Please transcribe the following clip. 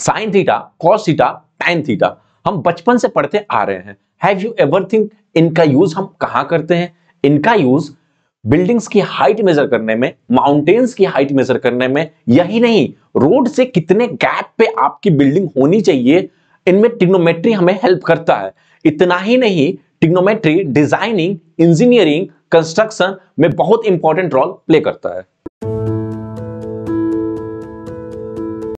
sign theta cos theta tan theta हम बचपन से पढ़ते आ रहे हैं हैव यू थिंक इनका यूज हम कहा करते हैं इनका यूज बिल्डिंग्स की हाइट मेजर करने में माउंटेन्स की हाइट मेजर करने में यही नहीं रोड से कितने गैप पे आपकी बिल्डिंग होनी चाहिए इनमें टिग्नोमेट्री हमें हेल्प करता है इतना ही नहीं टिग्नोमेट्री डिजाइनिंग इंजीनियरिंग कंस्ट्रक्शन में बहुत इंपॉर्टेंट रोल प्ले करता है